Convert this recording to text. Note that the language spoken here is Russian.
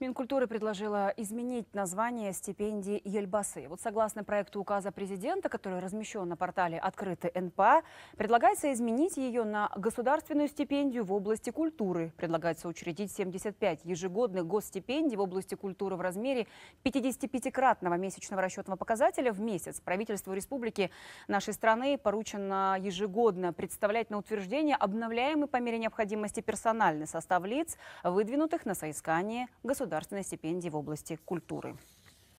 Минкультуры предложила изменить название стипендии Ельбасы. Вот согласно проекту указа президента, который размещен на портале «Открытый НПА», предлагается изменить ее на государственную стипендию в области культуры. Предлагается учредить 75 ежегодных госстипендий в области культуры в размере 55-кратного месячного расчетного показателя в месяц. Правительству республики нашей страны поручено ежегодно представлять на утверждение обновляемый по мере необходимости персональный состав лиц, выдвинутых на соискание государственных государственной стипендии в области культуры.